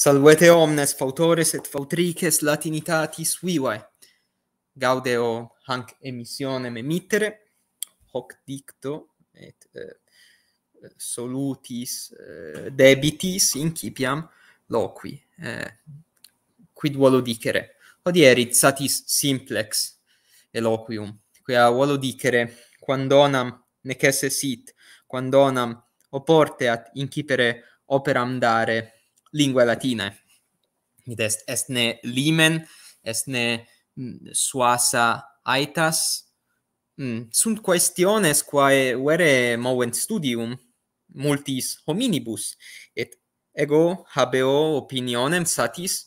Salvete omnes fautores et fautrices latinitatis vivae. Gaudeo hanc emissionem emittere, hoc dicto et eh, solutis eh, debitis incipiam loqui. Eh, quid volo dicere? erit satis simplex eloquium, quia volo dicere, quandonam necesse sit, quandonam oporteat incipere operam dare, lingua latina id est est ne limen est ne mm, suasa aitas mm. sunt questiones quae vere movent studium multis hominibus et ego habeo opinionem satis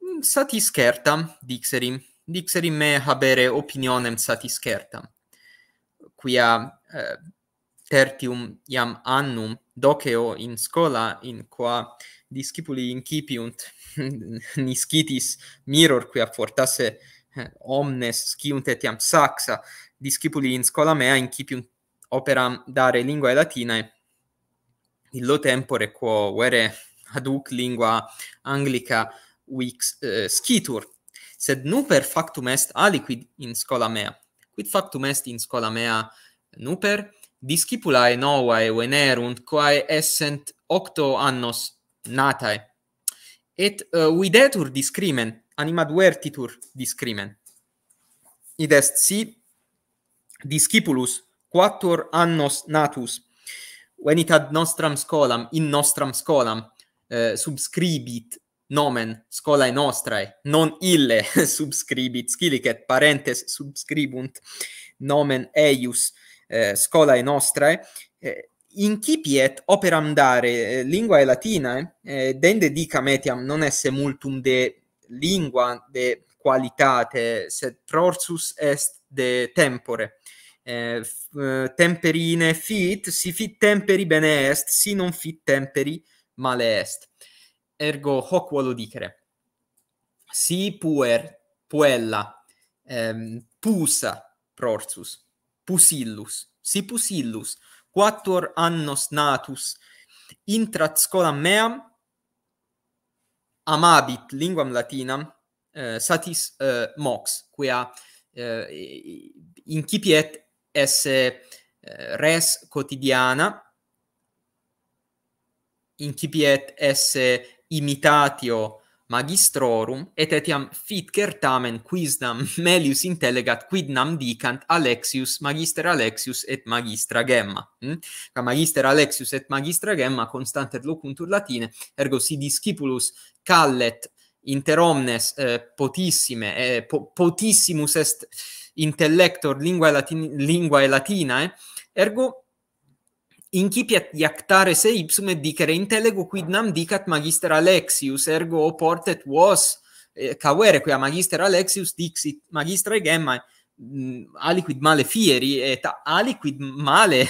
mm, satis certam dixerim dixerim me habere opinionem satis certam quia eh, tertium iam annum doceo in scola in qua discipuli incipiunt niscitis miror qui apportasse eh, omnes sciunt etiam saxa discipuli in scola mea incipiunt operam dare linguae latinae illo tempore quo vere ad hoc lingua anglica vix uh, eh, scitur sed nuper factum est aliquid in scola mea quid factum est in scola mea nuper discipulae novae venerunt quae essent octo annos natae. Et uh, videtur discrimen, animad vertitur discrimen. Id est si discipulus quattuor annos natus venit ad nostram scolam, in nostram scolam, uh, subscribit nomen scolae nostrae, non ille subscribit, scilicet parentes subscribunt nomen eius uh, scolae nostrae, eh, incipiet operam dare eh, lingua e latina eh, eh dende dicam etiam non esse multum de lingua de qualitate sed prorsus est de tempore eh, eh, temperine fit si fit temperi bene est si non fit temperi male est ergo hoc volo dicere si puer puella eh, pusa prorsus pusillus si pusillus quattuor annos natus intrat scolam meam amabit linguam latinam eh, satis eh, mox quia eh, incipiet esse eh, res quotidiana incipiet esse imitatio eh, magistrorum et etiam fit certamen quisnam melius intellegat quidnam dicant Alexius magister Alexius et magistra Gemma hm? magister Alexius et magistra Gemma constanter locuntur latine ergo si discipulus callet inter omnes eh, potissime eh, po potissimus est intellector linguae latin linguae latinae eh? ergo incipiat iactare se ipsum et dicere in quidnam quid nam dicat magister Alexius ergo portet vos eh, cavere quia magister Alexius dixit magistra gemma mm, aliquid male fieri et aliquid male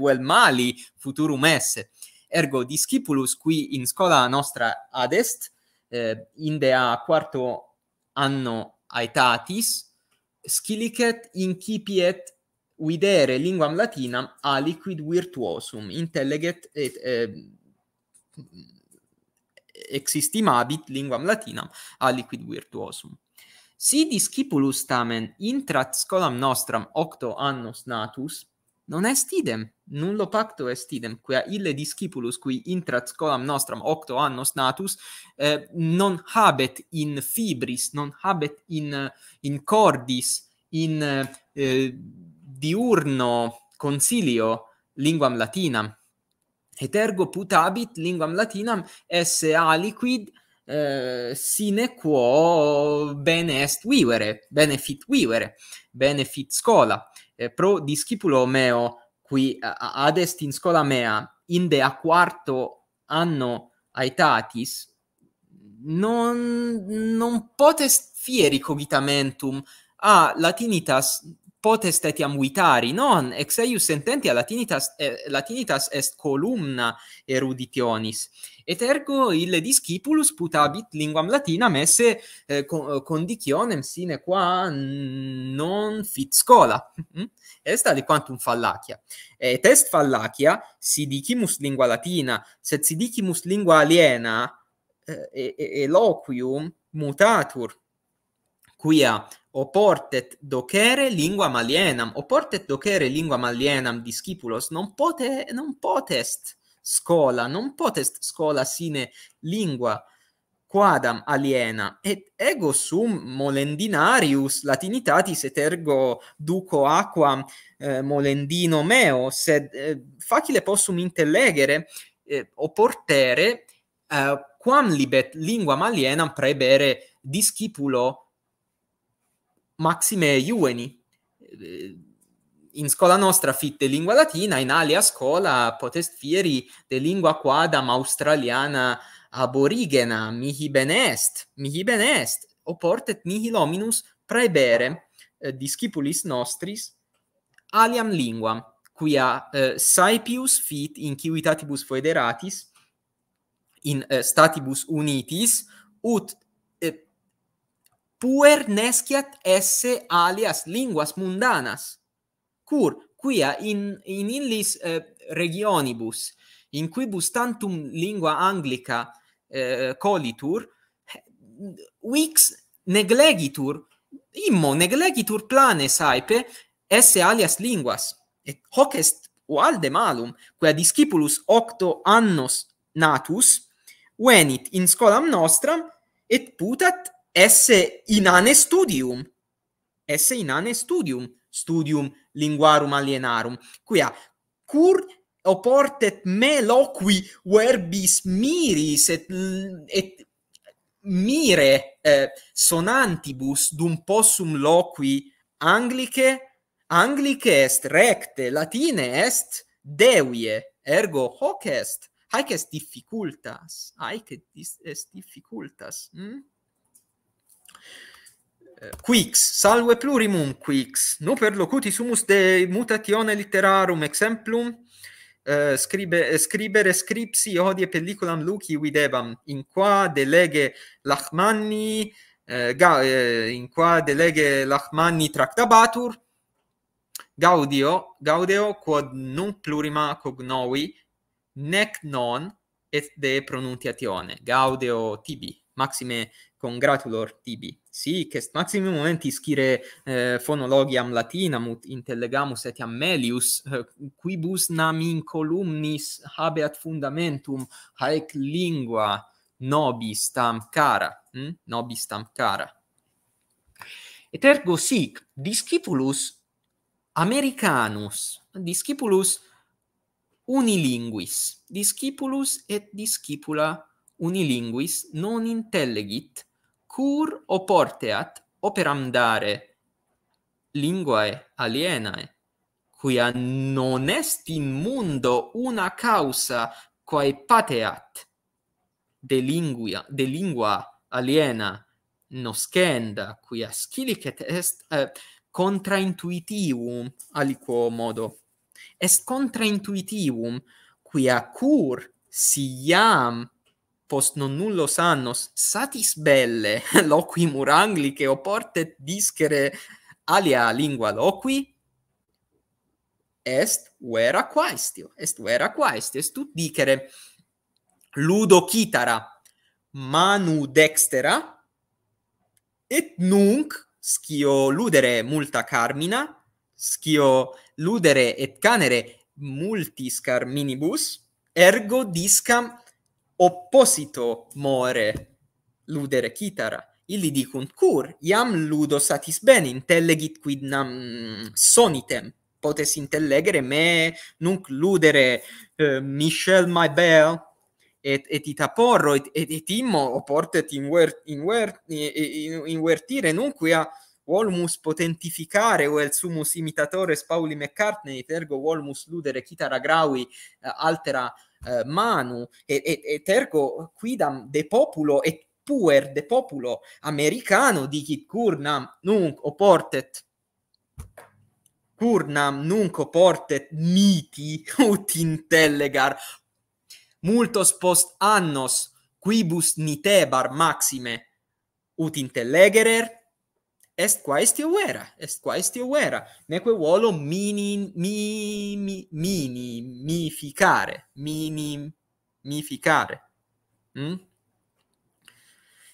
vel mali futurum esse ergo discipulus qui in scola nostra adest eh, inde a quarto anno aetatis scilicet incipiet videre linguam latina a liquid virtuosum intelliget et eh, existimabit linguam latinam a liquid virtuosum Si discipulus tamen intrat scolam nostram octo annos natus, non est idem, nullo pacto est idem, quia ille discipulus cui intrat scolam nostram octo annos natus eh, non habet in fibris, non habet in, eh, in cordis, in eh, diurno consilio linguam latinam et ergo putabit linguam latinam esse aliquid eh, sine quo bene est vivere bene fit vivere bene fit scola eh, pro discipulo meo qui ad est in scola mea inde a quarto anno aetatis non non potest fieri cogitamentum a latinitas potest etiam vitari non ex eius sententia latinitas eh, latinitas est columna eruditionis et ergo ille discipulus putabit linguam latina messe eh, eh sine qua non fit scola mm-hmm. est ali quantum fallacia et est fallacia si dicimus lingua latina sed si dicimus lingua aliena eh, eloquium mutatur quia oportet docere lingua malienam oportet docere lingua malienam discipulos non pote non potest scola non potest scola sine lingua quadam aliena et ego sum molendinarius latinitatis et ergo duco aquam eh, molendino meo sed eh, facile possum intellegere eh, oportere eh, quam libet linguam alienam prebere discipulo maxime iueni in scola nostra fitte lingua latina in alia scola potest fieri de lingua quadam australiana aborigena mihi benest mihi benest oportet mihi lominus praebere eh, discipulis nostris aliam linguam quia eh, saepius fit in civitatibus foederatis in eh, statibus unitis ut puer nesciat esse alias linguas mundanas cur quia in in illis eh, regionibus in quibus tantum lingua anglica eh, colitur vix neglegitur immo neglegitur plane saepe esse alias linguas et hoc est valde malum quia discipulus octo annos natus venit in scolam nostram et putat esse in ane studium esse in ane studium studium linguarum alienarum quia cur oportet me loqui verbis miris et, et mire eh, sonantibus dum possum loqui anglice anglice est recte latine est deuie ergo hoc est haec est difficultas haec est difficultas hm quix salve plurimum quix no per locuti sumus de mutatione literarum exemplum uh, scribe scribere scripsi odie pelliculam luci videbam in qua de lege lachmanni uh, ga, uh, in qua de lege lachmanni tractabatur gaudio gaudeo quod non plurima cognovi nec non et de pronuntiatione gaudeo tibi maxime congratulor tibi si sì, quest maximum momenti scire eh, phonologiam latinam ut intellegamus et amelius eh, quibus nam in columnis habeat fundamentum haec lingua nobis tam cara hm? nobis tam cara et ergo sic discipulus americanus discipulus unilinguis discipulus et discipula unilinguis non intellegit cur oporteat operam dare linguae alienae, quia non est in mundo una causa quae pateat de lingua, de lingua aliena noscenda, quia scilicet est contra eh, contraintuitivum aliquo modo. Est contraintuitivum quia cur si iam post non nullos annos satis belle loqui murangli che oporte discere alia lingua loqui est vera quaestio est vera quaestio est tu dicere ludo chitara manu dextera et nunc scio ludere multa carmina scio ludere et canere multis carminibus ergo discam opposito more ludere chitara illi dicunt cur iam ludo satis bene intellegit quid nam sonitem potes intellegere me nunc ludere uh, Michel Maibel et et ita porro et, et, et immo portet in wer, in wer, in, in nunquia volmus potentificare vel sumus imitatores Pauli McCartney tergo volmus ludere chitara gravi eh, altera uh, manu et, et, et ergo quidam de populo et puer de populo americano dicit curnam nunc oportet curnam nunc oportet miti ut intellegar multos post annos quibus nitebar maxime ut intellegerer est quaestio vera est quaestio vera neque volo mini mi mi mini mificare mm?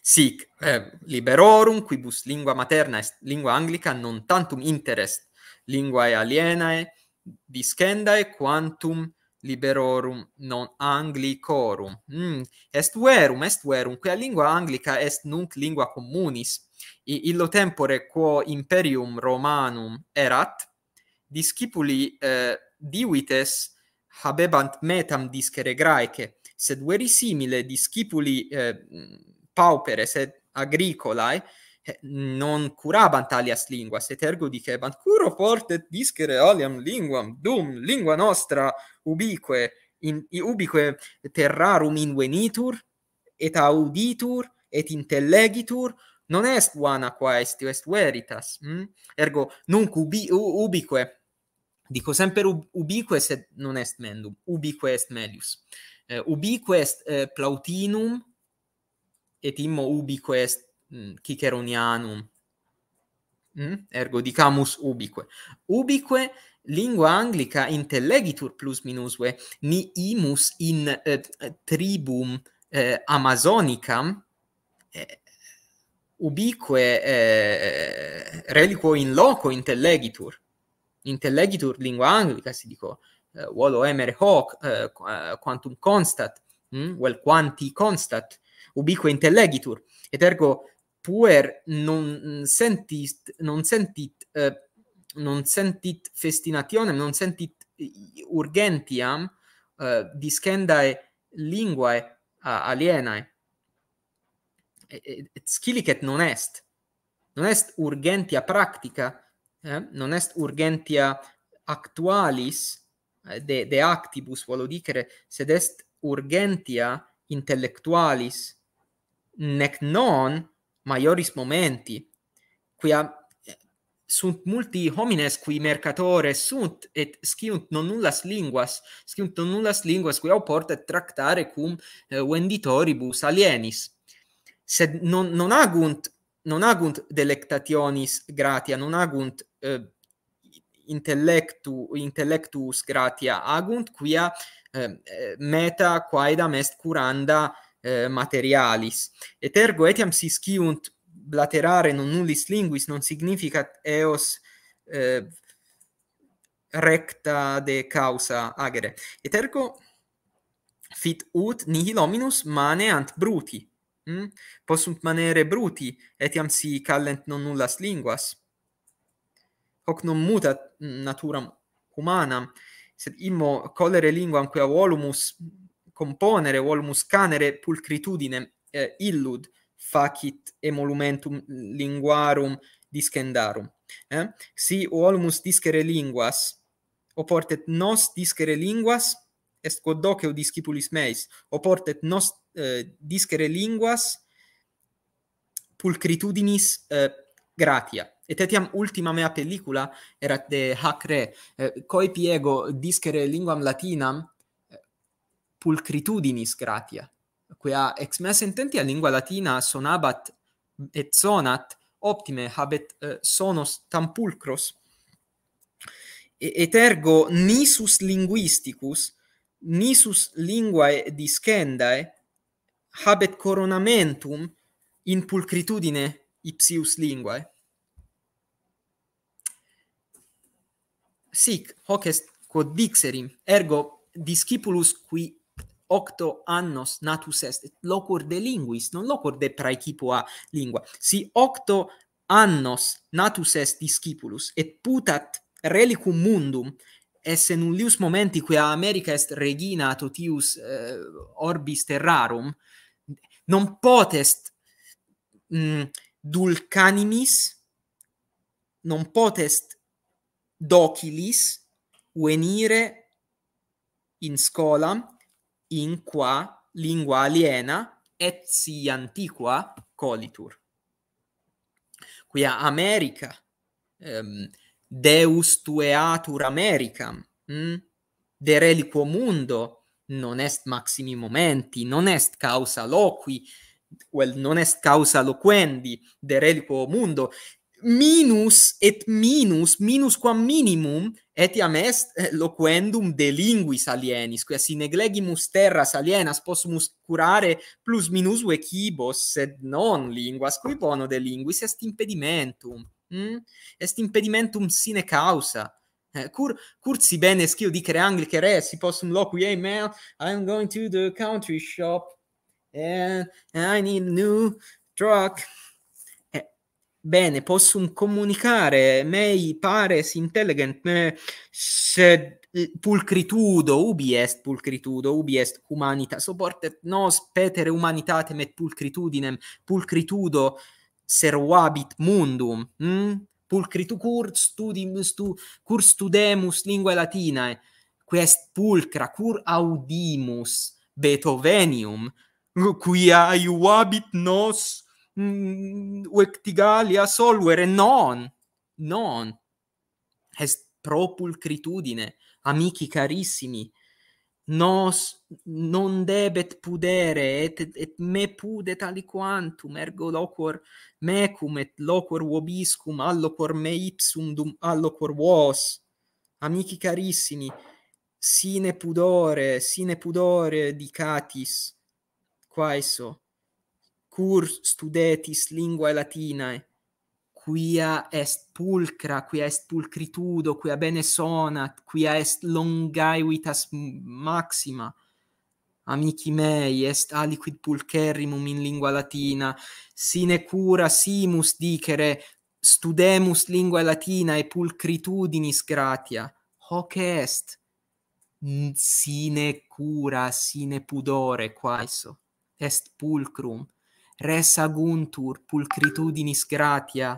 sic eh, liberorum quibus lingua materna est lingua anglica non tantum interest linguae alienae discendae quantum liberorum non anglicorum mm. est verum est verum quia lingua anglica est nunc lingua communis I, illo tempore quo imperium romanum erat, discipuli eh, divites habebant metam discere graece, sed verisimile discipuli eh, pauperes et agricolae eh, non curabant alias linguas, et ergo dicebant, curo forte discere aliam linguam, dum lingua nostra ubique, in, in ubique terrarum invenitur, et auditur, et intellegitur, non est vana qua est, est veritas. Hm? Ergo, nunc ubique, dico semper ubique, sed non est mendum, ubique est melius. Uh, ubique est uh, Plautinum, et immo ubique est hm, Ciceronianum. Mm? Ergo, dicamus ubique. Ubique, lingua anglica intellegitur plus minusve, ni imus in uh, tribum uh, amazonicam, ubique eh, reliquo in loco intellegitur intellegitur lingua anglica si dico eh, volo emere hoc eh, eh, quantum constat hm? vel well quanti constat ubique intellegitur et ergo puer non sentit non sentit eh, non sentit festinationem non sentit urgentiam eh, discendae linguae alienae et scilicet non est non est urgentia practica eh? non est urgentia actualis eh, de de actibus volo dicere sed est urgentia intellectualis nec non maioris momenti quia eh, sunt multi homines qui mercatores sunt et sciunt non nullas linguas sciunt non nullas linguas qui au portet tractare cum eh, venditoribus alienis sed non non agunt non agunt delectationis gratia non agunt eh, intellectu intellectus gratia agunt quia eh, meta quaedam est curanda eh, materialis et ergo etiam si sciunt blaterare non nullis linguis non significat eos eh, recta de causa agere et ergo fit ut nihil hominus mane ant bruti mm? possunt manere bruti, etiam si callent non nullas linguas. Hoc non mutat naturam humanam, sed immo collere linguam quia volumus componere, volumus canere pulcritudinem eh, illud facit emolumentum linguarum discendarum. Eh? Si volumus discere linguas, oportet nos discere linguas, est quod doceo discipulis meis, oportet nos discere eh, discere linguas pulcritudinis eh, gratia. Et etiam ultima mea pellicula erat de hac re, eh, coi piego discere linguam latinam eh, pulcritudinis gratia, quia ex mea sententia lingua latina sonabat et sonat optime habet eh, sonos tam pulcros, et ergo nisus linguisticus, nisus linguae discendae, habet coronamentum in pulcritudine ipsius linguae. Sic, hoc est quod dixerim. Ergo, discipulus qui octo annos natus est, et locur de linguis, non locur de praecipua lingua, si octo annos natus est discipulus, et putat relicum mundum, esse nullius momenti quia America est regina totius eh, orbis terrarum, non potest mm, dulcanimis, non potest docilis venire in scola in qua lingua aliena et si antiqua colitur. Quia America, um, Deus tueatur Americam, mm? de reliquo mundo non est maximi momenti, non est causa loqui, well, non est causa loquendi de reliquo mundo, minus et minus, minus quam minimum, etiam est eh, loquendum de linguis alienis, quia si neglegimus terras alienas possumus curare plus minus vecibos, sed non linguas, qui bono de linguis est impedimentum, hm? est impedimentum sine causa, Cur, eh, cursi bene schio dicere che re, si possono loqui, hey man, I'm going to the country shop and I need a new truck. Eh, bene, possono comunicare, mei pares intelligent, me, se, eh, pulcritudo, ubi est pulcritudo, ubi est humanita, soportet nos petere humanitatem met pulcritudinem, pulcritudo servabit mundum. Mm? Pulcritud cur studimus stu cur studemus linguae latinae quest pulcra cur audimus betovenium qui ahibit nos octigalia mm, solvere non non est pro pulcritudine amici carissimi nos non debet pudere et, et me pudet aliquantum ergo loquor mecum et loquor vobiscum cor me ipsum dum cor vos amici carissimi sine pudore sine pudore dicatis quaeso cur studetis linguae latinae quia est pulcra quia est pulcritudo quia bene sonat quia est longaevitas maxima amici mei est aliquid pulcherrimum in lingua latina sine cura simus dicere studemus lingua latina et pulcritudinis gratia hoc est sine cura sine pudore quaeso est pulcrum res aguntur pulcritudinis gratia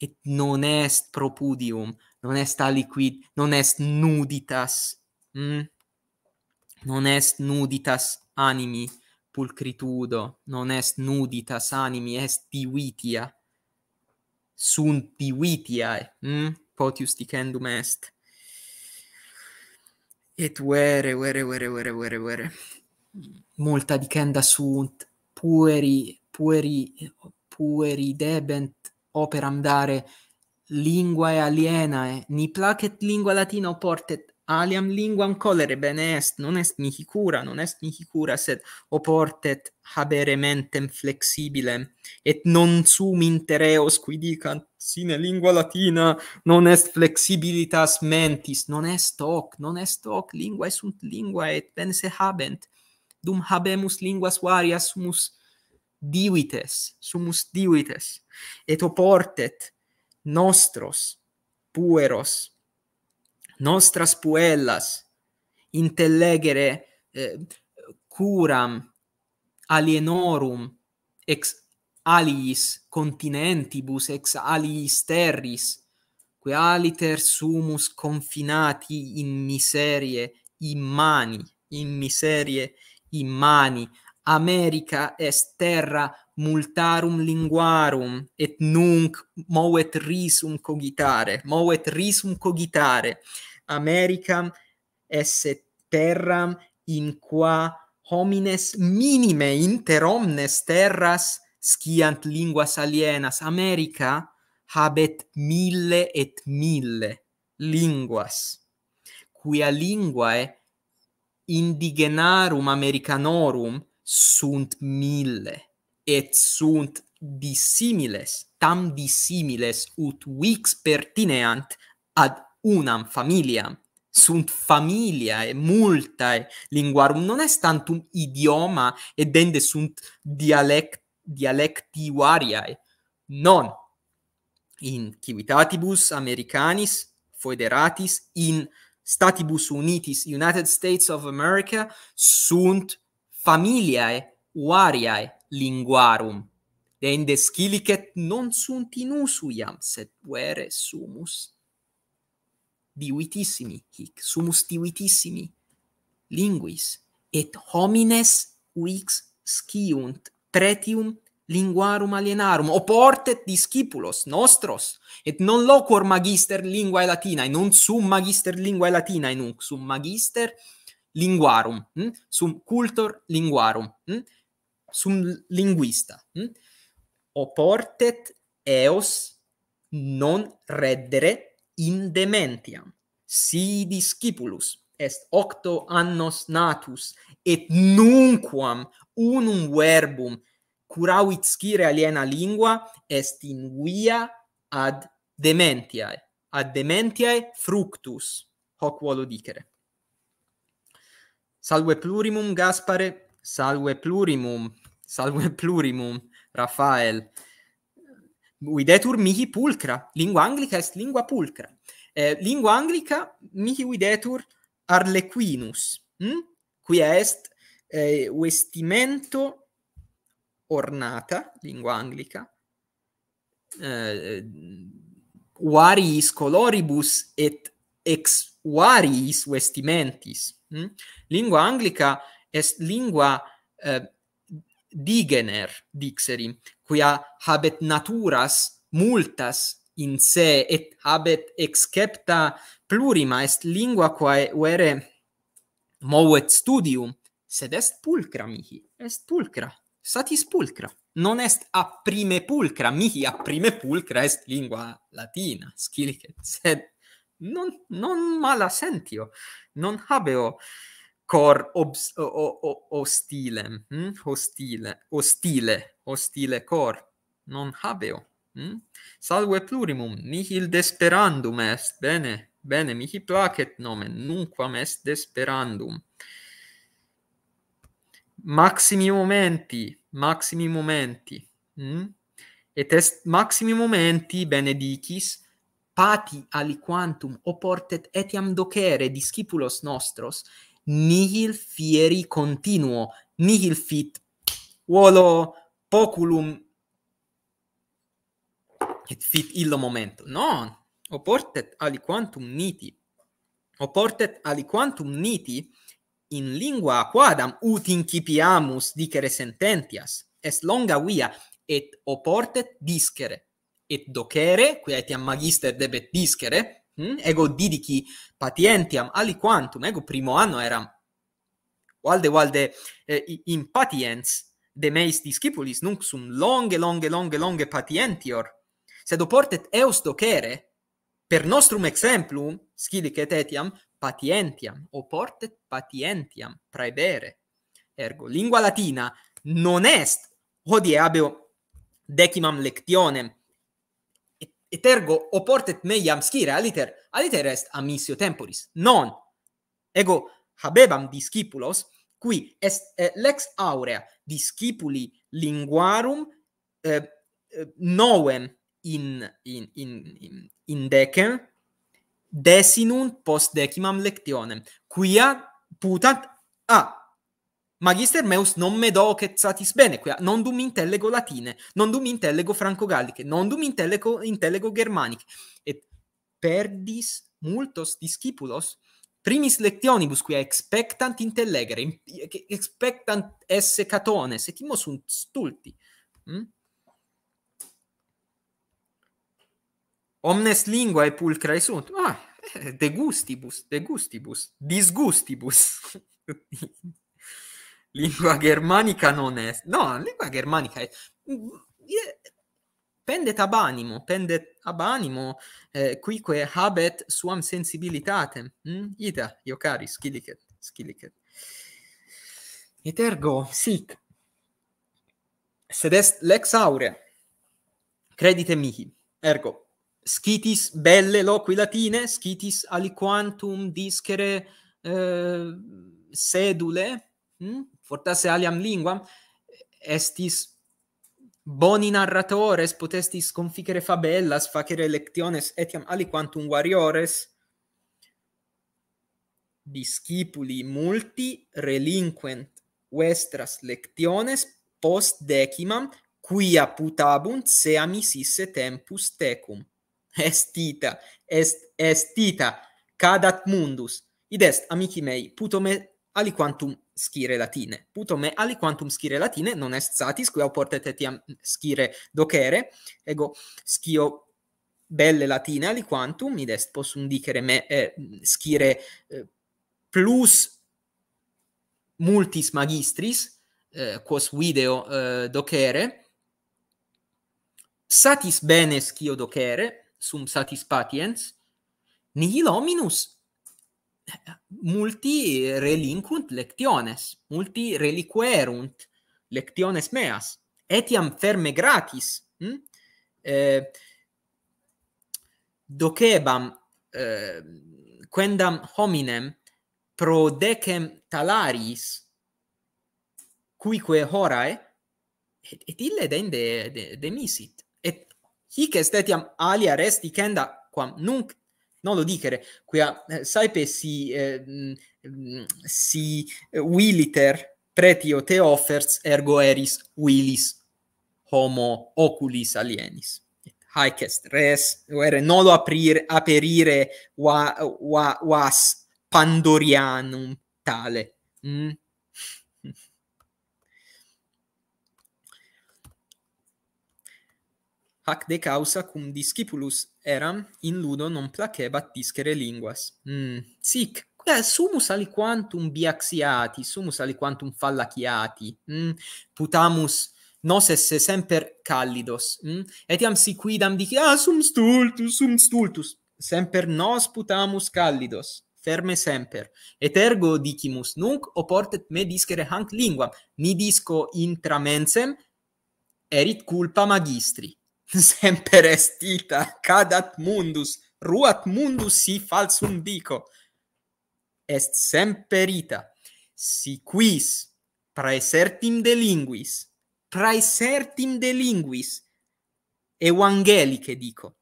et non est propudium, non est aliquid, non est nuditas, mm? non est nuditas animi pulcritudo, non est nuditas animi, est divitia, sunt divitiae, mm? potius dicendum est. Et were vere, vere, vere, vere, vere. Multa dicenda sunt pueri, pueri, pueri debent operam dare linguae alienae, ni placet lingua latina portet aliam linguam colere, bene est, non est mihi cura, non est mihi cura, sed oportet habere mentem flexibile, et non sum intereos qui dicant sine lingua latina, non est flexibilitas mentis, non est hoc, non est hoc, linguae sunt linguae, et bene se habent, dum habemus linguas varias, sumus divites sumus divites et oportet nostros pueros nostras puellas intellegere eh, curam alienorum ex aliis continentibus ex aliis terris quae aliter sumus confinati in miserie in mani in miserie in mani America est terra multarum linguarum et nunc movet risum cogitare movet risum cogitare America esse terra in qua homines minime inter omnes terras sciant linguas alienas America habet mille et mille linguas quia linguae indigenarum americanorum sunt mille et sunt dissimiles tam dissimiles ut vix pertineant ad unam familiam sunt familiae multae linguarum non est tantum idioma et dende sunt dialect dialecti variae non in civitatibus americanis foederatis in statibus unitis united states of america sunt familiae variae linguarum deinde scilicet non sunt in usu iam sed vere sumus divitissimi hic sumus divitissimi linguis et homines uix sciunt tretium linguarum alienarum oportet discipulos nostros et non loquor magister linguae latinae non sum magister linguae latinae nunc sum magister linguarum, hm? sum cultor linguarum, hm? sum linguista. Hm? Oportet eos non reddere in dementiam, si discipulus, est octo annos natus, et nunquam unum verbum curavit scire aliena lingua est in via ad dementiae, ad dementiae fructus, hoc volo dicere. Salve plurimum Gaspare, salve plurimum, salve plurimum Raphael. Uidetur mihi pulcra, lingua anglica est lingua pulcra. Eh, lingua anglica mihi uidetur arlequinus, hm? qui est eh, vestimento ornata, lingua anglica, eh, variis coloribus et ex variis vestimentis, Hm? Lingua anglica est lingua eh, digener, dixeri, quia habet naturas multas in se et habet excepta plurima est lingua quae vere movet studium sed est pulcra mihi est pulcra satis pulcra non est a prime pulcra mihi a prime pulcra est lingua latina scilicet sed non non mala sentio non habeo cor obs, o, o, o, ostile hm ostile ostile cor non habeo hm salve plurimum nihil desperandum est bene bene mihi placet nomen nunquam est desperandum maximi momenti maximi momenti hm et est maximi momenti benedicis pati aliquantum oportet etiam docere discipulos nostros nihil fieri continuo nihil fit volo poculum et fit illo momento non oportet aliquantum niti oportet aliquantum niti in lingua quadam ut incipiamus dicere sententias est longa via et oportet discere et docere, qui etiam magister debet discere, hm? ego didici patientiam aliquantum, ego primo anno eram valde valde eh, impatiens de meis discipulis, nunc sum longe, longe, longe, longe patientior, sed oportet eus docere, per nostrum exemplum, scilic et etiam, patientiam, oportet patientiam, praebere. Ergo, lingua latina non est, hodie abeo decimam lectionem, et ergo oportet meiam scire aliter aliter est amissio temporis non ego habebam discipulos qui est eh, lex aurea discipuli linguarum eh, eh in in in in, in decem desinunt post decimam lectionem quia putat a ah, Magister meus non me do satis bene, quia non dum intellego latine, non dum intellego franco-gallice, non dum intellego, intellego germanic. Et perdis multos discipulos primis lectionibus quia expectant intellegere, expectant esse catones, et imo sunt stulti. Hm? Omnes linguae pulcrae sunt. Ah, eh, de gustibus, de gustibus, disgustibus. lingua germanica non è no lingua germanica è mm, pendet ab animo pendet ab animo eh, quique habet suam sensibilitatem Ida, mm? ita cari, scilicet scilicet et ergo sic sed est lex aurea credite mihi ergo scitis belle loqui latine scitis aliquantum discere eh, sedule mm? fortasse aliam linguam estis boni narratores potestis conficere fabellas facere lectiones etiam aliquantum variores discipuli multi relinquent vestras lectiones post decimam quia putabunt se amisisse tempus tecum estita est estita cadat mundus id est amici mei puto me aliquantum scire latine puto me aliquantum scire latine non est satis quo portet etiam scire docere ego scio belle latine aliquantum id est possum dicere me eh, scire eh, plus multis magistris eh, quos video eh, docere satis bene scio docere sum satis patiens nihil hominus multi relinquunt lectiones, multi reliquerunt lectiones meas, etiam ferme gratis. Hm? Eh, docebam, eh, quendam hominem pro decem talaris cuique horae, et, et ille dende demisit. De et hic est etiam alia resti cenda quam nunc non lo dicere qui a eh, si eh, mm, mm, si williter eh, pretio te offers ergo eris willis homo oculis alienis haec est res vere non lo aprir aperire wa, wa, was pandorianum tale mm? ac de causa cum discipulus eram in ludo non placebat discere linguas. Mm. Sic, quae eh, sumus aliquantum biaxiati, sumus aliquantum fallachiati, mm. putamus nos esse semper callidos, mm. etiam si quidam dici, ah, sum stultus, sum stultus, semper nos putamus callidos, ferme semper, et ergo dicimus, nunc oportet me discere hanc lingua, ni disco intramensem, erit culpa magistri semper est ita cadat mundus ruat mundus si falsum dico est semper ita si quis praesertim de linguis praesertim de linguis evangelice dico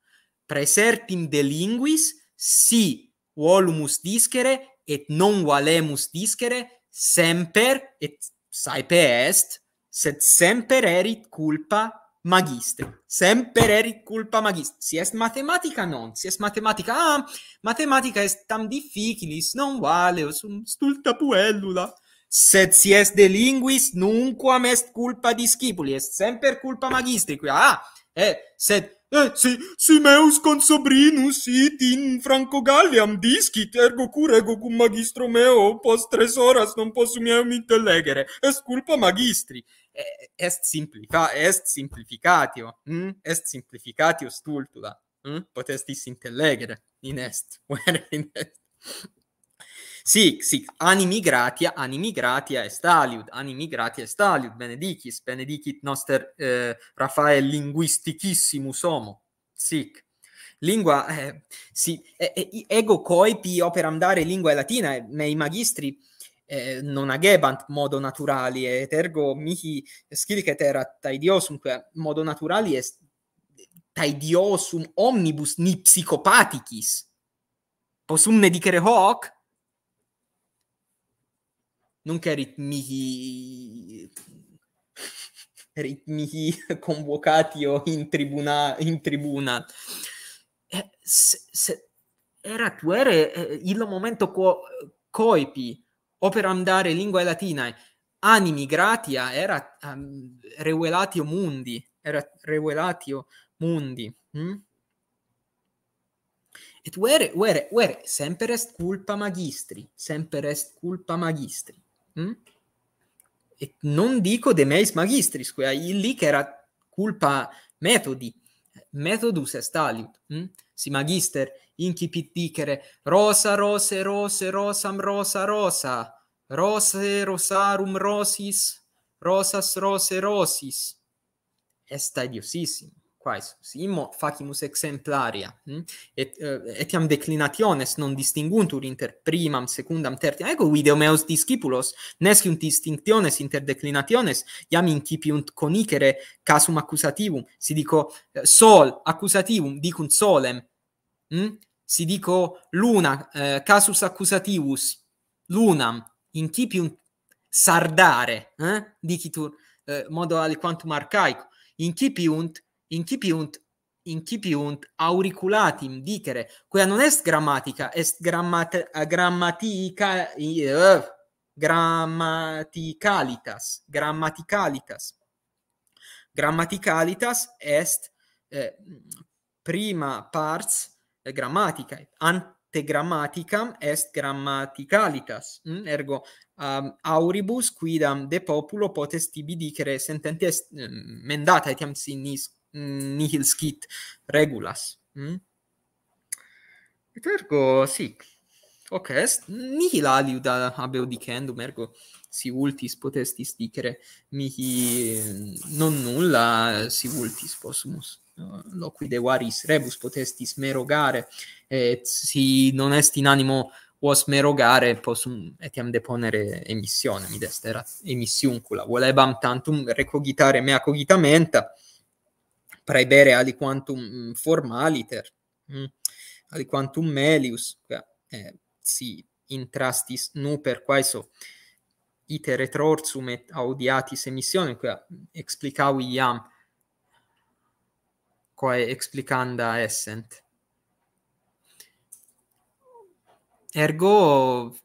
praesertim de linguis si volumus discere et non valemus discere semper et saepe est sed semper erit culpa magistri. Semper erit culpa magistri. Si est mathematica, non. Si est mathematica, ah, mathematica est tam difficilis, non vale, sum stulta puellula. Sed si est de linguis, nunquam est culpa discipuli. Est semper culpa magistri. Qui, ah, eh, sed, eh, si, si meus consobrinus it in Franco Galliam discit, ergo curego cum magistro meo, post tres horas non possum eum intellegere. Est culpa magistri. est simplica, est simplificatio, mm? est simplificatio stultula, mm? potestis intellegere in est, in est. Sì, sì, animi gratia, animi gratia est aliud, animi gratia est aliud, benedicis, benedicit noster eh, Raffaele linguisticissimus homo, sic. Lingua, eh, sì, ego coipi operam dare lingua latina, nei eh, magistri eh, non agebant modo naturali et ergo mihi scilicet erat taidiosumque modo naturali est taidiosum omnibus ni psychopaticis possum ne dicere hoc nunc erit mihi erit mihi convocatio in tribuna in tribuna eh, se, se, era tuere eh, illo momento quo coipi operam dare linguae latinae animi gratia erat um, ehm, revelatio mundi erat revelatio mundi hm et were were were semper est culpa magistri semper est culpa magistri hm et non dico de meis magistris, scue illic che era culpa metodi methodus est alium hm? si magister incipit dicere rosa rose rose rosam rosa rosa rose rosarum rosis rosas rose rosis est adiosissim quaes simo facimus exemplaria hm? et uh, etiam declinationes non distinguntur inter primam secundam tertiam ego video meus discipulos nescium distinctiones inter declinationes iam incipiunt conicere casum accusativum si dico eh, sol accusativum dicunt solem hm? si dico luna, eh, casus accusativus, lunam, incipium sardare, eh? dicitur, eh, modo aliquantum arcaico, incipiunt, incipiunt, incipiunt auriculatim dicere, quia non est grammatica, est grammat eh, grammatica, uh, grammaticalitas, grammaticalitas. Grammaticalitas est eh, prima parts, grammatica ante grammaticam est grammaticalitas mm? ergo um, auribus quidam de populo potest tibi dicere sententiae est mm, mendata etiam si nis mm, nihil scit regulas mm? et ergo sic hoc est nihil aliud habeo dicendum ergo si ultis potestis dicere mihi non nulla si ultis possumus loqui de varis rebus potestis merogare et si non est in animo vos merogare possum etiam deponere emissione mi destera emissiuncula volebam tantum recogitare mea cogitamenta praebere ali quantum formaliter hm, aliquantum ali quantum melius quia eh, si intrastis nu per quaeso iter et et audiatis emissione quia explicavi iam quae explicanda essent. Ergo,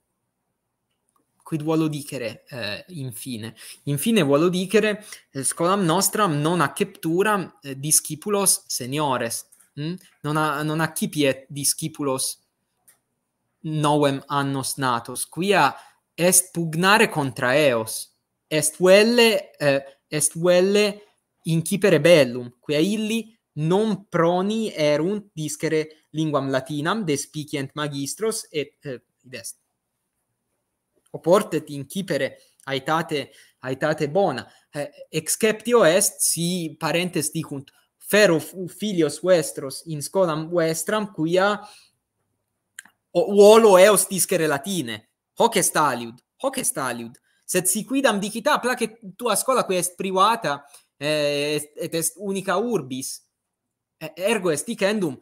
quid volo dicere, eh, infine? Infine volo dicere, scolam nostram non a captura eh, discipulos seniores, hm? non, a, non a cipiet discipulos novem annos natos, quia est pugnare contra eos, est velle, eh, est velle incipere bellum, quia illi non proni erunt discere linguam latinam de spicient magistros et eh, id est oportet in cipere aetate aetate bona eh, exceptio est si parentes dicunt fero filios vestros in scolam vestram quia volo eos discere latine hoc est aliud hoc est aliud sed si quidam dicita placet tua scola quae est privata eh, et, est unica urbis Ergo est dicendum,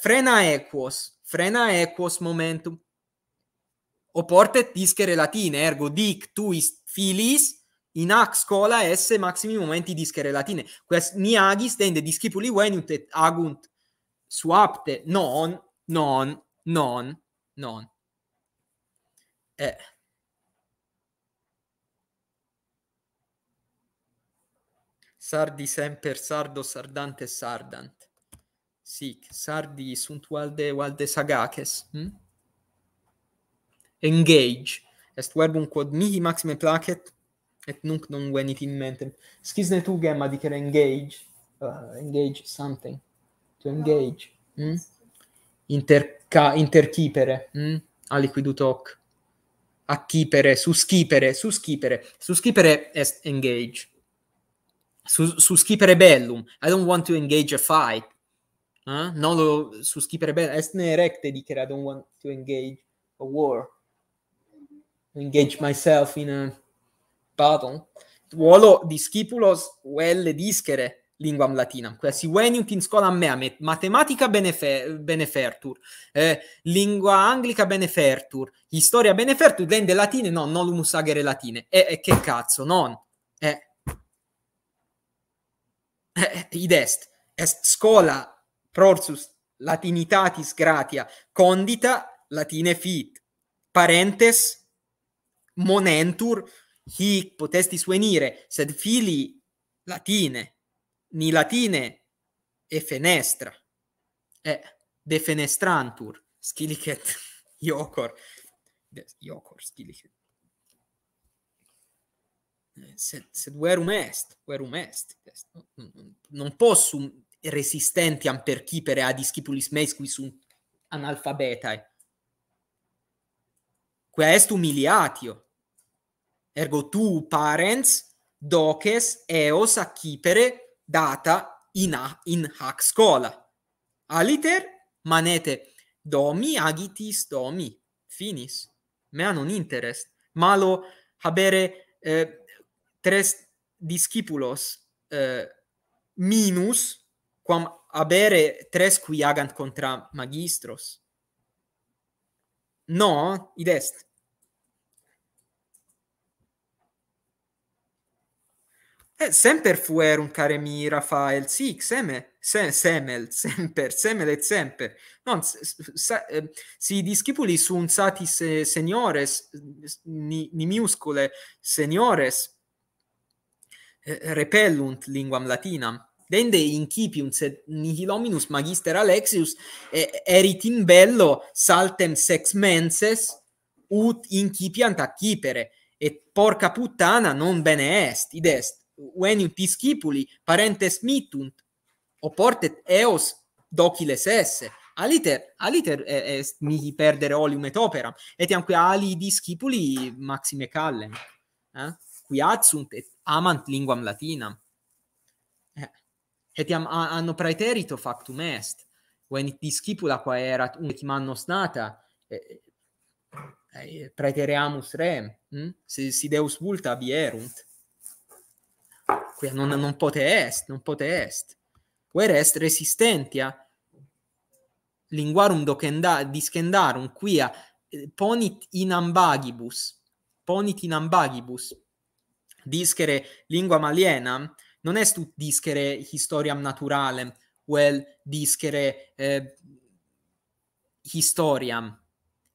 frena equos, frena equos momentum. Oportet discere latine, ergo dic tuis filis in ac scola esse maximi momenti discere latine. quas ni agis, dende discipuli veniut et agunt suapte non, non, non, non. Sardi semper sardo sardante sardan sic sardi sunt valde valde sagaces hm? engage est verbum quod mihi maxime placet et nunc non venit in mentem scisne tu gemma dicere engage uh, engage something to engage hm? inter ca inter kipere hm? aliquidut hoc accipere suscipere suscipere suscipere est engage su suscipere bellum i don't want to engage a fight Eh? No, lo, su Skipper Ben, Esne Recte di I don't want to engage a war. Engage myself in a battle. Ruolo di scipulos uelle dischere linguam latinam, quia si veniunt in scolam meamet, matematica benefertur, eh, lingua anglica benefertur, historia benefertur, dende latine, no, nolumus agere latine. E, e che cazzo, non. Eh. Eh, eh id est, est scola prorsus latinitatis gratia condita latine fit parentes monentur hic potestis venire sed fili latine ni latine e fenestra e eh, defenestrantur schilicet, iocor iocor schilicet. sed, sed verum est verum est non, non possum resistenti am per kipere ad discipulis meis qui sunt analfabetae. Quae est humiliatio. Ergo tu, parens, doces eos a kipere data in, a, in hac scola. Aliter, manete, domi agitis domi. Finis. Mea non interest. Malo habere eh, tres discipulos eh, minus, quam habere tres qui agant contra magistros no id est Eh, semper fuerum care mi Rafael sic seme se, semel semper semel et semper non se, se, eh, si discipuli sunt satis seniores ni, ni seniores eh, repellunt linguam latinam dende incipium sed nihilominus magister Alexius e, erit in bello saltem sex menses ut incipiant accipere et porca puttana non bene est id est you piscipuli parentes mitunt oportet eos dociles esse aliter aliter est mihi perdere olium et opera etiamque ali discipuli maxime callem eh? qui adsunt et amant linguam latinam etiam anno praeterito factum est when it discipula qua erat un et nata eh, praetereamus rem hm? si, si deus vulta abierunt quia non, non pote est non pote est quer est resistentia linguarum docenda discendarum quia eh, ponit in ambagibus ponit in ambagibus discere linguam alienam non est ut discere historiam naturalem vel discere eh, historiam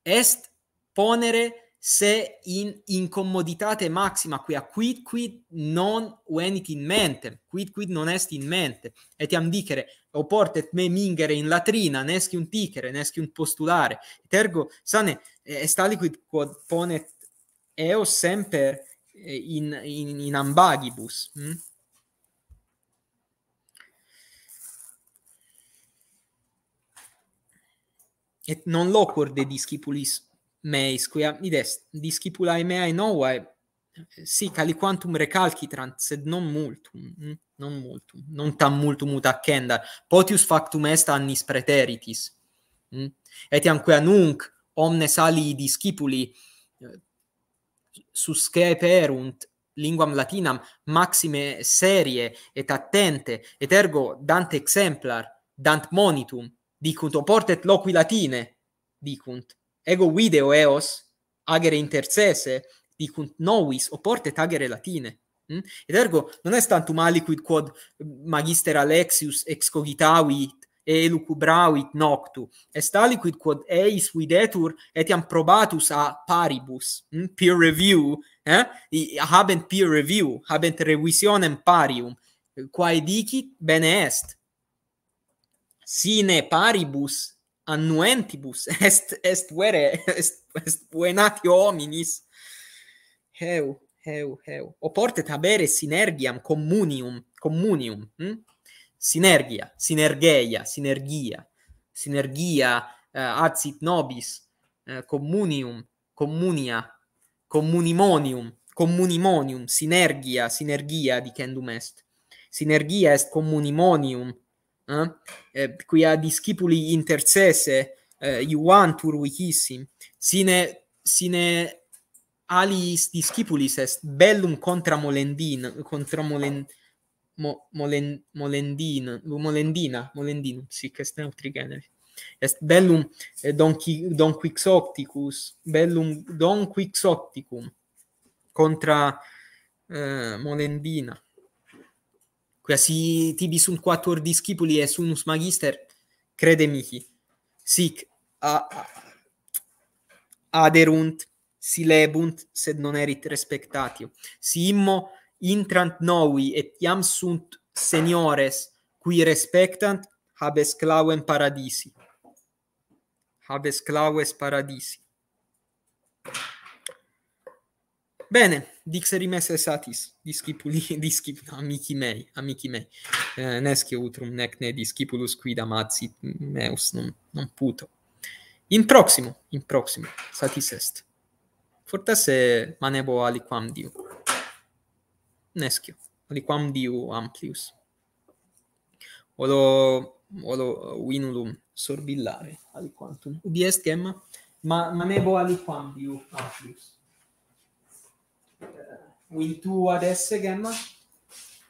est ponere se in incommoditate maxima qui quid quid non venit in mente quid quid non est in mente et iam dicere o portet me mingere in latrina nesci un ticere nesci un postulare tergo sane est aliquid quod ponet eo semper eh, in in, in ambagibus hm? et non locur de discipulis meis quia id est discipulae meae novae si cali quantum recalcitrant sed non multum hm? non multum non tam multum ut accenda potius factum est annis preteritis hm? et quia nunc omnes alii discipuli eh, suscaeperunt linguam latinam maxime serie et attente et ergo dant exemplar dant monitum Dicunt, oportet loqui Latine, dicunt. Ego video eos, agere intercese, dicunt, novis, oportet agere Latine. Hm? Et ergo, non est tantum aliquid quod magister Alexius excogitavit, e elucubravit noctu. Est aliquid quod eis videtur etiam probatus a paribus, hm? peer review, eh? habent peer review, habent revisionem parium, quae dicit, bene est, sine paribus annuentibus est est vere est, est buenatio hominis heu heu heu oportet habere synergiam communium communium hm? synergia synergeia synergia synergia uh, eh, adsit nobis uh, eh, communium communia communimonium communimonium synergia synergia dicendum est synergia est communimonium Eh? eh? quia discipuli intercesse eh, iuantur vicissim sine sine alis discipulis est bellum contra molendin contra molen mo, molen molendin molendina molendin sic est neutri generi est bellum eh, don qui don quixoticus bellum don quixoticum contra eh, molendina Qua si tibi sunt quattuor discipuli e sunus magister, crede mihi, sic a, a, aderunt, si lebunt, sed non erit respectatio. Si immo intrant novi et iam sunt seniores qui respectant, habes clauem paradisi. Habes claues paradisi. Bene, dixe rimesse satis, discipuli, discip, amici mei, amici mei, eh, nesce utrum, nec ne discipulus quid amazi mm, meus, non, non puto. In proximo, in proximo, satis est. Fortasse manebo aliquam diu. Nescio, aliquam diu amplius. Olo, olo vinulum sorbillare aliquantum. Ubi est, Gemma? Ma, manebo aliquam diu amplius. Eh, Will adesso, Gemma?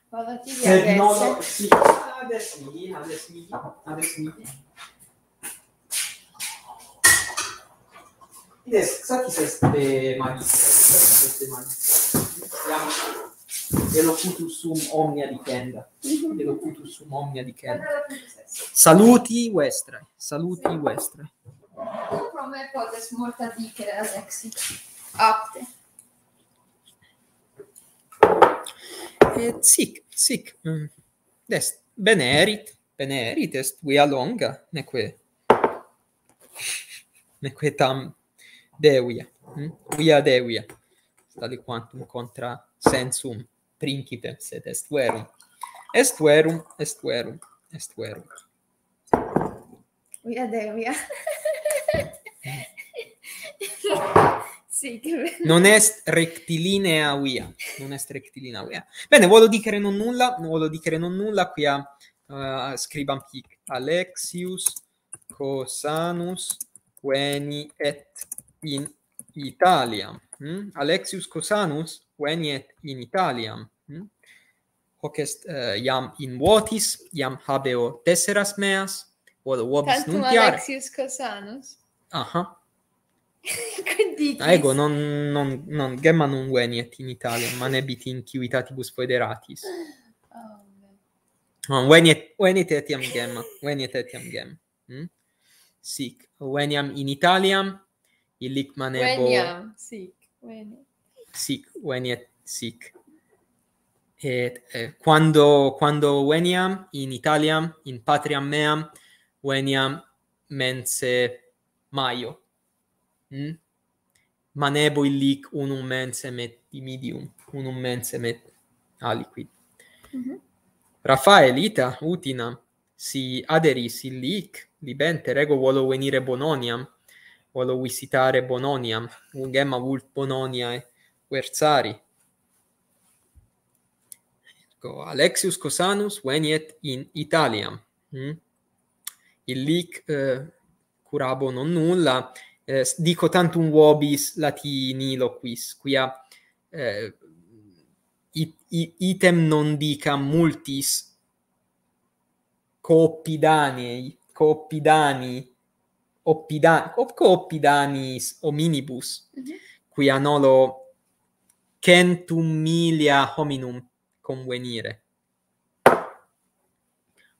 Cosa ti eh, no, no, sì. Adesso, adesso, adesso. Adesso, sa chi queste magiche? Sa queste magiche? Velocutus sum omnia di Kenda. Velocutus sum omnia di Kenda. Saluti Westre, saluti sì. Westre. Come podes molta dicere ad exit. Apte. et sic sic mm. est benerit benerit est via longa neque neque tam devia mm? via devia tali quantum contra sensum principem sed est verum est verum est verum est verum via devia Sì, che bene. Non est rectilinea via, non est rectilinea via. Bene, volo di non nulla, volo di non nulla qui a uh, eh, scriban pic Alexius Cosanus Queni et in Italia. Hm? Alexius Cosanus Queni et in Italia. Hm? Hoc est uh, iam in votis, iam habeo tesseras meas, vod vobis nuntiare. Tantum Alexius Cosanus. Aha, Quindi ego non non non gemma non veniet et in Italia, ma ne bit in quitatibus federatis. Oh, non weni et etiam gemma, weni te tiam hm? gem. Mm? Sic, weniam in Italia illic manebo. Weniam, sic, weni. Sic, weni et sic. Et eh, quando quando weniam in Italia in patria meam veniam mense maio Mm? Manebo il unum mensem et imidium, unum mensem et aliquid. Mm -hmm. Rafael, ita, utina, si aderis il lic, libente, rego volo venire Bononiam, volo visitare Bononiam, gemma vult Bononiae versari. Go, Alexius Cosanus veniet in Italiam. Mm? Il Uh, eh, curabo non nulla eh, dico tanto un wobis latini lo quis eh, it, item non dica multis copidanei copidani oppidani op copidanis omnibus mm -hmm. qui no lo centum milia hominum convenire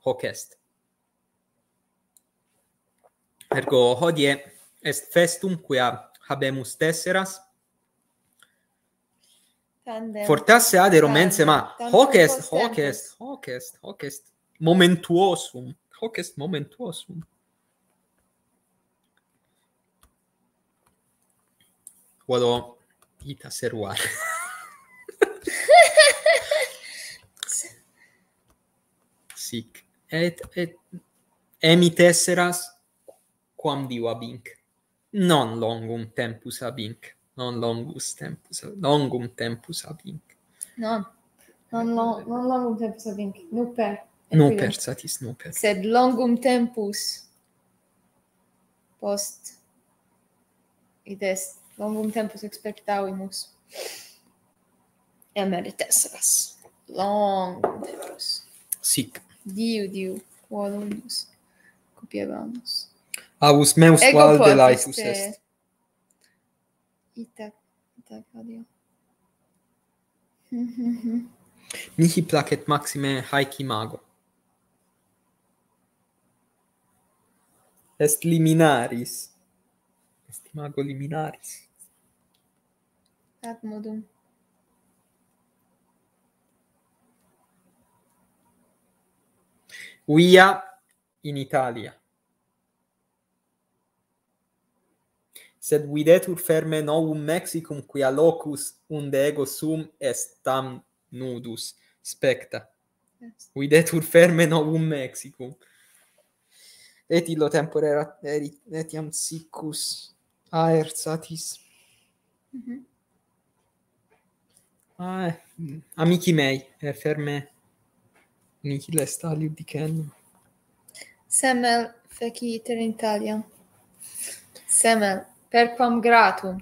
hoc est ergo hodie est festum quia habemus tesseras tandem fortasse ad romense ma hoc est hoc est hoc est hoc est momentuosum hoc est momentuosum quod ita servare sic et et emi tesseras quam diva non longum tempus ab non longus tempus ab longum tempus ab inc non non lo, non longum tempus ab inc no per no per satis no per sed longum tempus post id est longum tempus expectavimus et meditasseras longum tempus sic diu diu quorum copiebamus Avus meus qual de laicus eh. est. Ita, ita, Fabio. Nihi placet maxime haec imago. Est liminaris. Est imago liminaris. Ad modum. Via in Italia. sed videtur ferme novum Mexicum quia locus unde ego sum est tam nudus specta. Yes. Videtur ferme novum Mexicum. Et illo tempore erat erit etiam sicus aer satis. Mm -hmm. Ah, eh, amici mei, e ferme nihil est aliud dicendum. Semel feci iter in Italia. Semel per quam gratum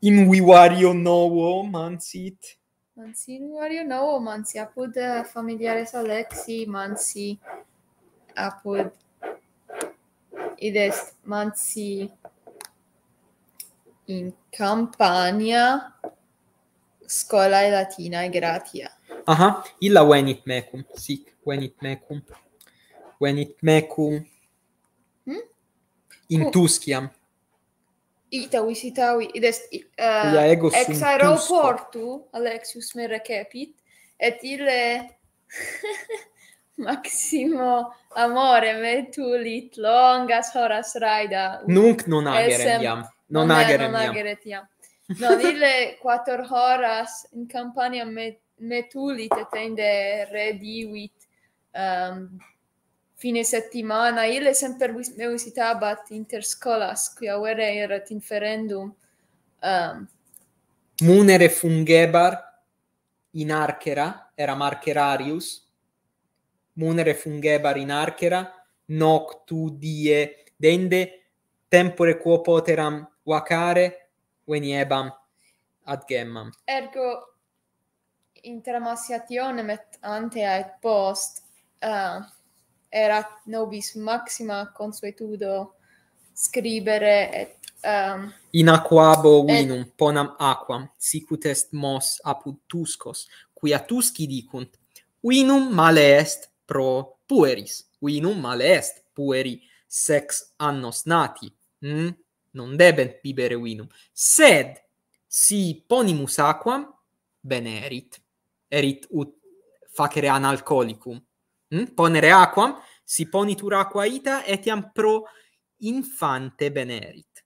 in vivario novo mansit mansi in vivario novo mansi apud eh, familiares alexi mansi apud id est mansi in campania scolae latinae gratia aha illa venit mecum sic venit mecum venit mecum in oh. tusciam itaui sitaui id est uh, ex aeroportu alexius me recapit et ille maximo amore me tu lit longas horas raida nunc non agerem iam non, agerem non ageret iam non ille quattor horas in campania me metulit et ende redivit um, fine settimana ille sempre me usitabat inter scolas qui avere erat inferendum um, ehm, munere fungebar in arcera era marcherarius munere fungebar in arcera noctu die dende tempore quo poteram vacare veniebam ad gemmam ergo intramassiationem et ante et post uh, erat nobis maxima consuetudo scribere et um, in aquabo winum ponam aquam sicut est mos apud tuscos quia tusci dicunt winum male est pro pueris winum male est pueri sex annos nati mm? non debent bibere vinum. sed si ponimus aquam bene erit erit ut facere analcolicum mm? Hm? ponere aquam si ponitur aqua ita etiam pro infante benerit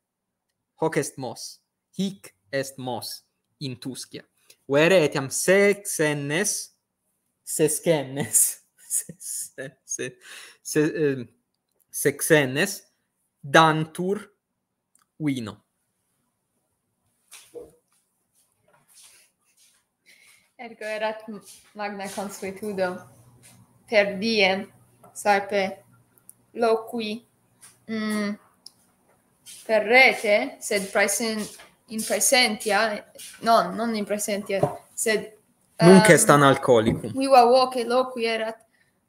hoc est mos hic est mos in tuscia Vere etiam sexennes sex sexennes dantur vino Ergo erat magna consuetudo per diem sape loqui mm, per rete sed presen in presentia non non in presentia sed um, est stan alcolico we were walk e loqui erat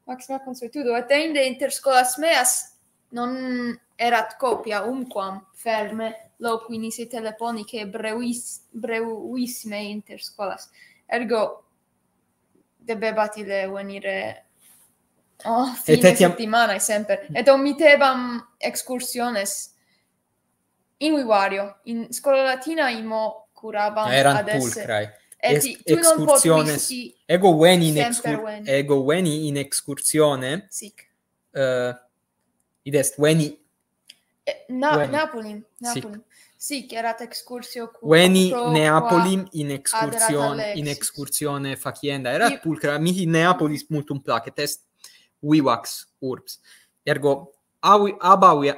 maxima consuetudo attende inter scolas meas non erat copia umquam ferme loqui nisi telefoniche breuis breuissime inter scolas ergo debebatile venire Oh, fine et settimana è sempre. Ed omitebam excursiones in Vivario, in scuola latina imo curabam adesso. Era pul cry. Et eh, tu non puoi Ego veni. in excursione. Ego veni in excursione. Sic. Uh, eh, Idest when eh, Na Napoli, Napoli. Sic. Sì, che era t'excursio cu... Veni Neapolim in excursione, in excursione facienda. Era pulcra, mi Neapolis molto un placet, est vivax urbs ergo avi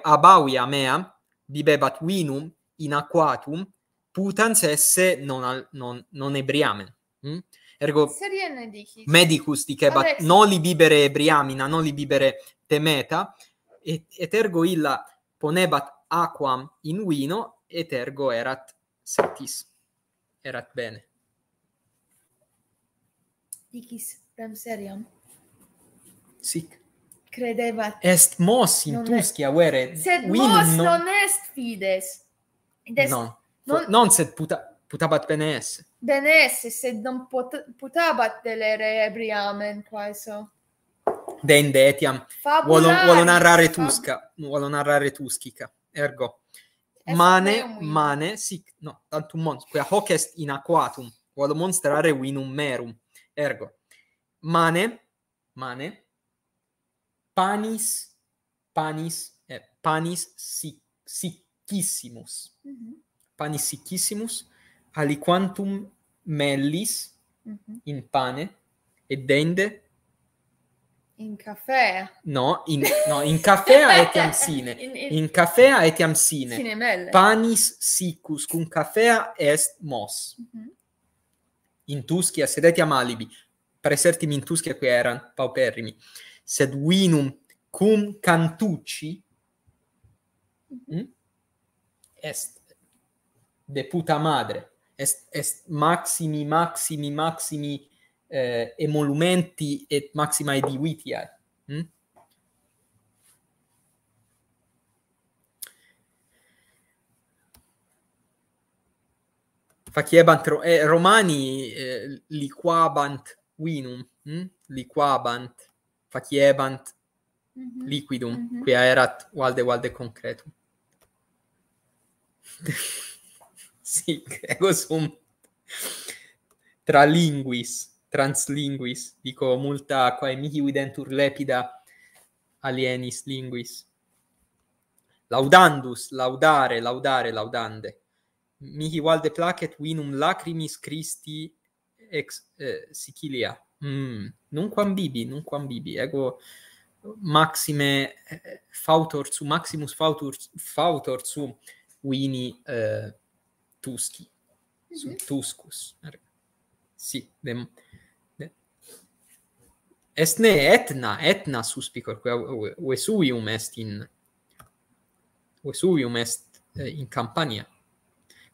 abavia mea bibebat vinum in aquatum putans esse non al, non non ebriamen hm? ergo seriene dici medicus dicebat noli non li bibere ebriamina non li bibere temeta et, et ergo illa ponebat aquam in vino et ergo erat satis erat bene dicis rem seriam sic credeva est mos in Tuscia, qui sed mos non... non est fides non. non non sed puta putabat bene esse bene esse sed non pot, putabat delere ebriamen quae so dende etiam volo volo narrare tusca volo narrare tuscica ergo mane meum. mane sic no tantum mons quia hoc est in aquatum volo monstrare winum merum ergo mane mane panis panis eh, panis sicissimus mm-hmm. panis sicissimus aliquantum mellis mm -hmm. in pane et dende in caffè no in no in caffè etiam sine in, in, in caffè etiam sine, panis sicus cum caffè est mos mm in tuscia sedetiam alibi Presertim in tuscia qui erant pauperrimi sed vinum cum cantucci hm? est de puta madre est est maximi maximi maximi eh, emolumenti et maxima edivitiae mm? Hm? faciebant eh, romani eh, liquabant vinum mm? liquabant faciebant mm -hmm. liquidum mm -hmm. quia erat valde valde concretum. sic ego sum tra linguis translinguis dico multa quae mihi videntur lepida alienis linguis laudandus laudare laudare laudande mihi valde placet vinum lacrimis christi ex eh, sicilia mm, nunquam bibi, nunquam bibi, ego maxime eh, fautor su, maximus fautor, fautor su vini eh, tusci, su mhm. tuscus. Er, sì, de, Est ne etna, etna suspicor, que vesuvium est in, vesuvium est eh, in Campania.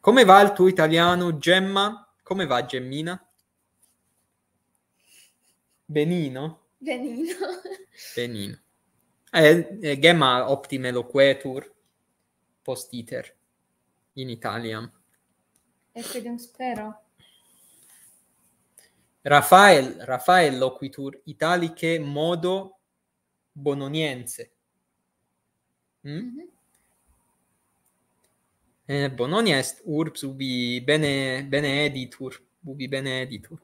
Come va il tuo italiano, Gemma? Come va, Gemmina? Benino. Benino. Benino. E eh, eh, gemma optime loquetur post iter in Italiam. E se dum spero. Rafael, Rafael loquitur italique modo bononiense. Hm? Mhm. Mm Eh bononia est urbs ubi bene bene editur ubi bene editur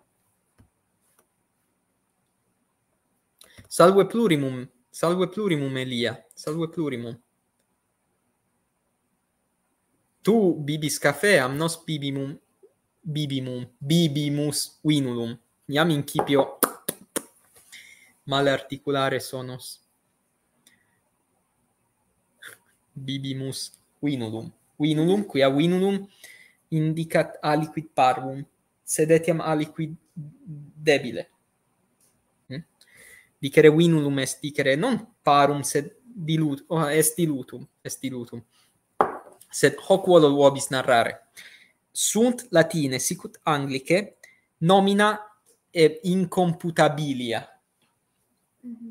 Salve plurimum, salve plurimum Elia, salve plurimum. Tu bibis cafeam, nos bibimum, bibimum, bibimus vinulum. Iam incipio male articulare sonos. Bibimus vinulum. Vinulum, quia vinulum indicat aliquid parvum, sed etiam aliquid debile dicere winulum est dicere non parum sed dilut oh, est dilutum est dilutum sed hoc volo vobis narrare sunt latine sicut anglice nomina e incomputabilia mm-hmm.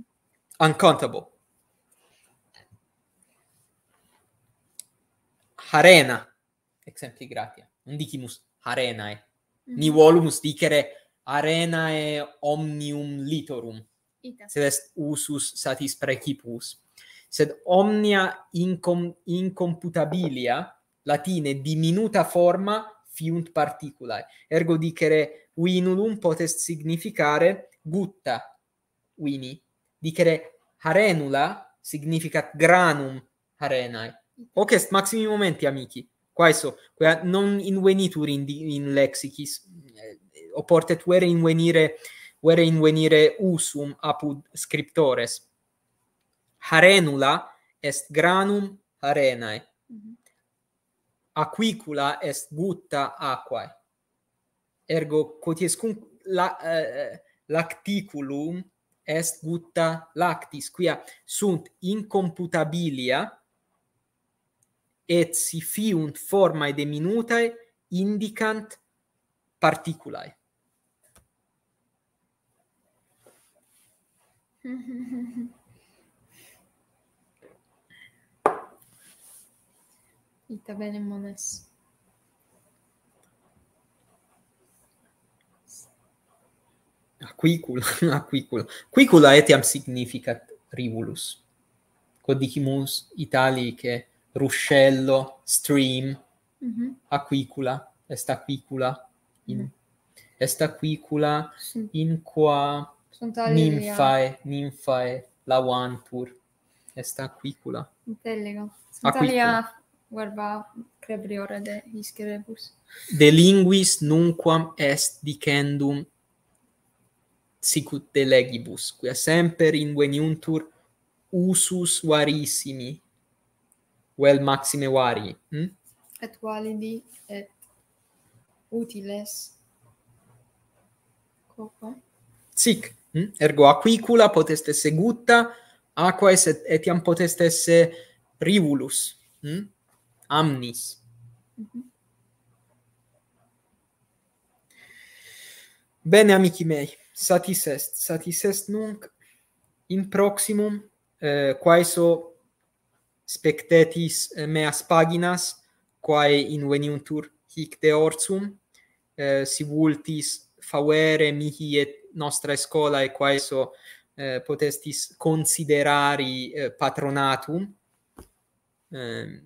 uncountable arena exempli gratia non dicimus harenae eh. mm-hmm. ni volumus dicere arenae omnium litorum sed est usus satis praecipus. Sed omnia incom, incomputabilia, latine, diminuta forma, fiunt particulae. Ergo dicere, uinulum potest significare gutta, wini Dicere, harenula significat granum harenae. Hoc est maximi momenti, amici. Quaeso, quia non invenitur in, in lexicis, eh, oportet vere invenire vere in venire usum apud scriptores. Harenula est granum arenae. Mhm. Aquicula est gutta aquae. Ergo quotiescum la uh, lacticulum est gutta lactis quia sunt incomputabilia et si fiunt formae de minutae indicant particulae. Ita bene mones. Aquicula, aquicula. Quicula etiam significat rivulus. codicimus italice ruscello stream. Mhm. aquicula, est aquicula in mhm. est aquicula sì. in qua sunt alia. Nymphae, nymphae, la Est aquicula. Intelligo. Sunt aquicula. alia, verba, crebriore de iscerebus. De linguis nunquam est dicendum sicut de legibus, quia semper ingueniuntur usus varissimi, vel maxime vari. Hm? Et validi, et utiles. Copa. Sic, Hm? ergo aquicula potest esse gutta aqua et etiam potest esse rivulus mm? amnis bene amici mei satis est satis est nunc in proximum eh, quae so spectetis eh, meas paginas quae in venium tur hic de eh, si vultis favere mihi et nostra escola e quaeso eh, potestis considerari eh, patronatum eh,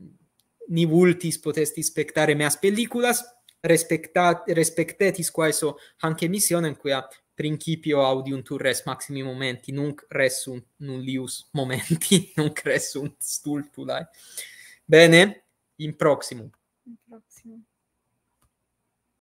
ni vultis potesti spectare meas pelliculas, respectat respectetis quaeso hanque missionem quia principio audiuntur res maximi momenti nunc res sunt nullius momenti nunc res sunt stultulae bene in proximum